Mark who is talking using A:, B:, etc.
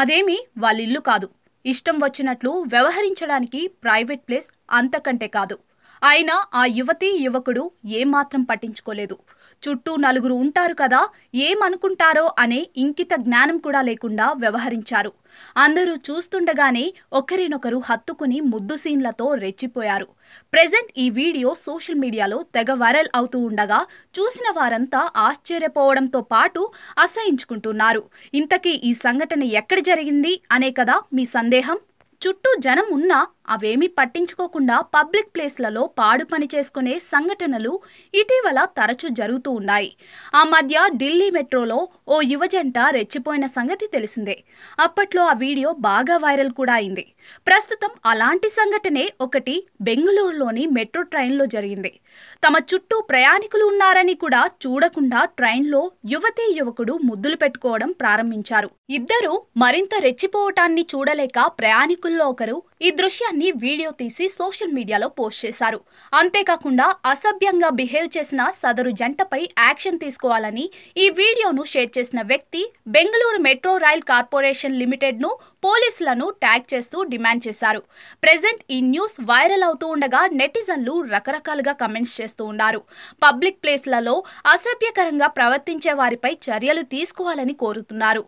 A: అదేమి వాళ్ళిల్లు కాదు ఇష్టం వచ్చినట్లు వ్యవహరించడానికి ప్రైవేట్ ప్లేస్ అంతకంటే కాదు అయినా ఆ యువతి యువకుడు ఏమాత్రం పట్టించుకోలేదు చుట్టూ నలుగురు ఉంటారు కదా ఏమనుకుంటారో అనే ఇంకిత జ్ఞానం కూడా లేకుండా వ్యవహరించారు అందరూ చూస్తుండగానే ఒకరినొకరు హత్తుకుని ముద్దు సీన్లతో రెచ్చిపోయారు ప్రెజెంట్ ఈ వీడియో సోషల్ మీడియాలో తెగ వైరల్ అవుతూ ఉండగా చూసిన వారంతా ఆశ్చర్యపోవడంతో పాటు అసహించుకుంటున్నారు ఇంతకీ ఈ సంఘటన ఎక్కడ జరిగింది అనే కదా మీ సందేహం చుట్టూ జనం ఉన్నా అవేమీ పట్టించుకోకుండా పబ్లిక్ ప్లేస్లలో పాడు పని చేసుకునే సంఘటనలు ఇటీవల తరచూ జరుగుతూ ఉన్నాయి ఆ మధ్య ఢిల్లీ మెట్రోలో ఓ యువజంట రెచ్చిపోయిన సంగతి తెలిసిందే అప్పట్లో ఆ వీడియో బాగా వైరల్ కూడా అయింది ప్రస్తుతం అలాంటి సంఘటనే ఒకటి బెంగళూరులోని మెట్రో ట్రైన్లో జరిగింది తమ చుట్టూ ప్రయాణికులు ఉన్నారని కూడా చూడకుండా ట్రైన్లో యువతీ యువకుడు ముద్దులు పెట్టుకోవడం ప్రారంభించారు ఇద్దరూ మరింత రెచ్చిపోవటాన్ని చూడలేక ప్రయాణికుల్లో ఒకరు ఈ దృశ్యాన్ని వ్యక్తిని వీడియో తీసి సోషల్ మీడియాలో పోస్ట్ చేశారు అంతేకాకుండా అసభ్యంగా బిహేవ్ చేసిన సదరు జంటపై యాక్షన్ తీసుకోవాలని ఈ వీడియోను షేర్ చేసిన వ్యక్తి బెంగళూరు మెట్రో రైల్ కార్పొరేషన్ లిమిటెడ్ను పోలీసులను ట్యాగ్ చేస్తూ డిమాండ్ చేశారు ప్రెజెంట్ ఈ న్యూస్ వైరల్ అవుతూ ఉండగా నెటిజన్లు రకరకాలుగా కమెంట్స్ చేస్తూ ఉన్నారు పబ్లిక్ ప్లేస్లలో అసభ్యకరంగా ప్రవర్తించే వారిపై చర్యలు తీసుకోవాలని కోరుతున్నారు